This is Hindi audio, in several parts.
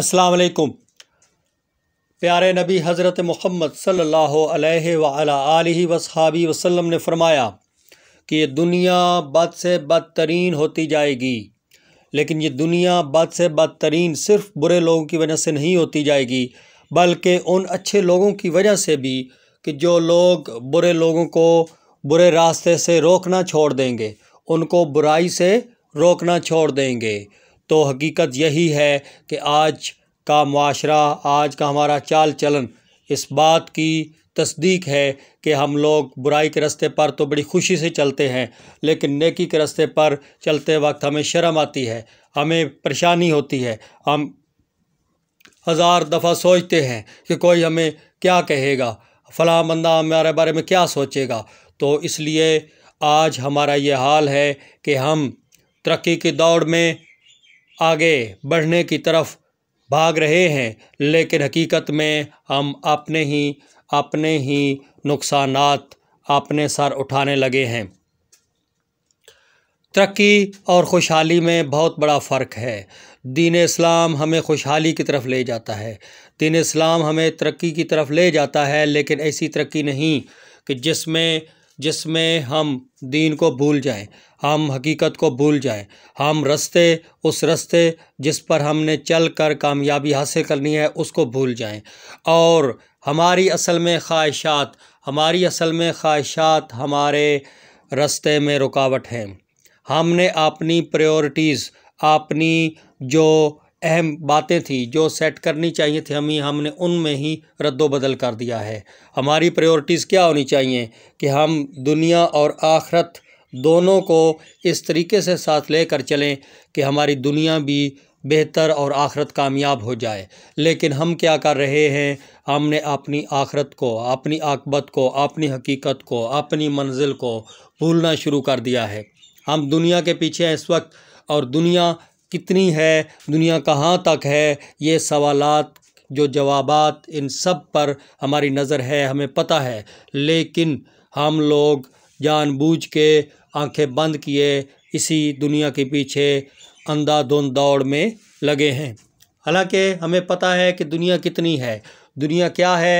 अस्सलाम वालेकुम प्यारे नबी हज़रत मोहम्मद सल्लल्लाहु अलैहि व वसहाबी वसल्लम ने फरमाया कि ये दुनिया बद से बदतरीन होती जाएगी लेकिन ये दुनिया बद से बदतरीन सिर्फ बुरे लोगों की वजह से नहीं होती जाएगी बल्कि उन अच्छे लोगों की वजह से भी कि जो लोग बुरे लोगों को बुरे रास्ते से रोकना छोड़ देंगे उनको बुराई से रोकना छोड़ देंगे तो हकीकत यही है कि आज का माशरा आज का हमारा चाल चलन इस बात की तस्दीक है कि हम लोग बुराई के रास्ते पर तो बड़ी खुशी से चलते हैं लेकिन नेकी के रास्ते पर चलते वक्त हमें शर्म आती है हमें परेशानी होती है हम हज़ार दफ़ा सोचते हैं कि कोई हमें क्या कहेगा फ़लाँ बंदा हमारे बारे में क्या सोचेगा तो इसलिए आज हमारा ये हाल है कि हम तरक्की की दौड़ में आगे बढ़ने की तरफ भाग रहे हैं लेकिन हकीकत में हम अपने ही अपने ही नुकसान अपने सर उठाने लगे हैं तरक्की और खुशहाली में बहुत बड़ा फ़र्क है दीन इस्लाम हमें खुशहाली की तरफ ले जाता है दीन इस्लाम हमें तरक्की की तरफ ले जाता है लेकिन ऐसी तरक्की नहीं कि जिसमें जिसमें हम दीन को भूल जाएं हम हकीकत को भूल जाएं हम रस्ते उस रस्ते जिस पर हमने चल कर कामयाबी हासिल करनी है उसको भूल जाएं और हमारी असल में ख्वाहिशात हमारी असल में ख्वाहिशात हमारे रस्ते में रुकावट हैं हमने अपनी प्रायोरिटीज़ अपनी जो अहम बातें थी जो सेट करनी चाहिए थी हमें हमने उनमें ही रद्दोबदल कर दिया है हमारी प्रायोरिटीज़ क्या होनी चाहिए कि हम दुनिया और आखरत दोनों को इस तरीके से साथ लेकर चलें कि हमारी दुनिया भी बेहतर और आखरत कामयाब हो जाए लेकिन हम क्या कर रहे हैं हमने अपनी आखरत को अपनी आकबत को अपनी हकीकत को अपनी मंजिल को भूलना शुरू कर दिया है हम दुनिया के पीछे इस वक्त और दुनिया कितनी है दुनिया कहाँ तक है ये सवालत जो जवाबात इन सब पर हमारी नज़र है हमें पता है लेकिन हम लोग जानबूझ के आंखें बंद किए इसी दुनिया के पीछे अंधाधुंध दौड़ में लगे हैं हालांकि हमें पता है कि दुनिया कितनी है दुनिया क्या है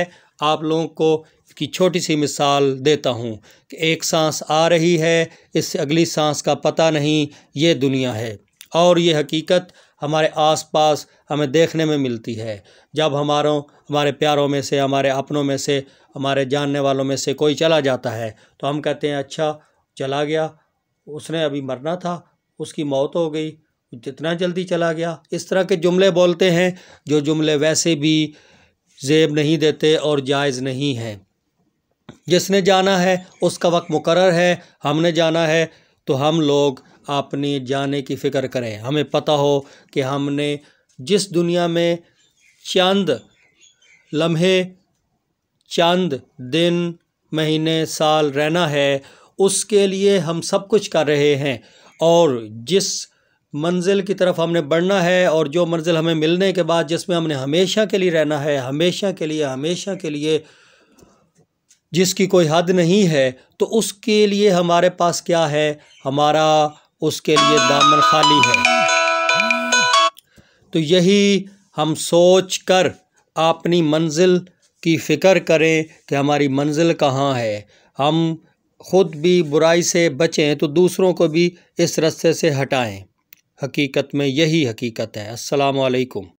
आप लोगों को की छोटी सी मिसाल देता हूँ कि एक सांस आ रही है इससे अगली सांस का पता नहीं ये दुनिया है और ये हकीकत हमारे आसपास हमें देखने में मिलती है जब हमारों हमारे प्यारों में से हमारे अपनों में से हमारे जानने वालों में से कोई चला जाता है तो हम कहते हैं अच्छा चला गया उसने अभी मरना था उसकी मौत हो गई जितना जल्दी चला गया इस तरह के जुमले बोलते हैं जो जुमले वैसे भी जेब नहीं देते और जायज़ नहीं हैं जिसने जाना है उसका वक्त मुकर है हमने जाना है तो हम लोग अपनी जाने की फ़िक्र करें हमें पता हो कि हमने जिस दुनिया में चंद लम्हे चंद दिन महीने साल रहना है उसके लिए हम सब कुछ कर रहे हैं और जिस मंजिल की तरफ हमने बढ़ना है और जो मंजिल हमें मिलने के बाद जिसमें हमने हमेशा के लिए रहना है हमेशा के लिए हमेशा के लिए जिसकी कोई हद नहीं है तो उसके लिए हमारे पास क्या है हमारा उसके लिए दामन खाली है तो यही हम सोच कर अपनी मंजिल की फ़िक्र करें कि हमारी मंजिल कहाँ है हम ख़ुद भी बुराई से बचें तो दूसरों को भी इस रस्ते से हटाएं हकीकत में यही हकीकत है अस्सलाम वालेकुम